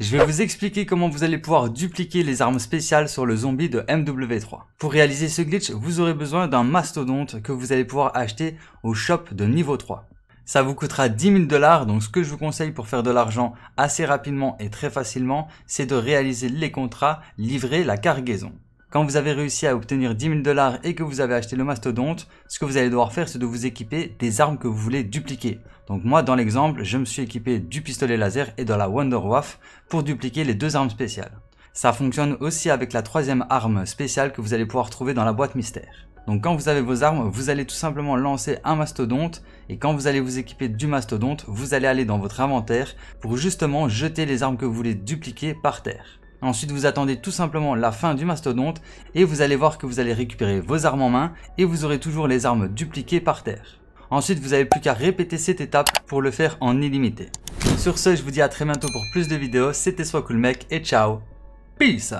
Je vais vous expliquer comment vous allez pouvoir dupliquer les armes spéciales sur le zombie de MW3. Pour réaliser ce glitch, vous aurez besoin d'un mastodonte que vous allez pouvoir acheter au shop de niveau 3. Ça vous coûtera 10 000 dollars, donc ce que je vous conseille pour faire de l'argent assez rapidement et très facilement, c'est de réaliser les contrats, livrer la cargaison. Quand vous avez réussi à obtenir 10 000 dollars et que vous avez acheté le mastodonte, ce que vous allez devoir faire, c'est de vous équiper des armes que vous voulez dupliquer. Donc moi, dans l'exemple, je me suis équipé du pistolet laser et de la Wonder Waff pour dupliquer les deux armes spéciales. Ça fonctionne aussi avec la troisième arme spéciale que vous allez pouvoir trouver dans la boîte mystère. Donc quand vous avez vos armes, vous allez tout simplement lancer un mastodonte et quand vous allez vous équiper du mastodonte, vous allez aller dans votre inventaire pour justement jeter les armes que vous voulez dupliquer par terre. Ensuite, vous attendez tout simplement la fin du mastodonte et vous allez voir que vous allez récupérer vos armes en main et vous aurez toujours les armes dupliquées par terre. Ensuite, vous n'avez plus qu'à répéter cette étape pour le faire en illimité. Sur ce, je vous dis à très bientôt pour plus de vidéos. C'était Soit Cool Mec et ciao. Peace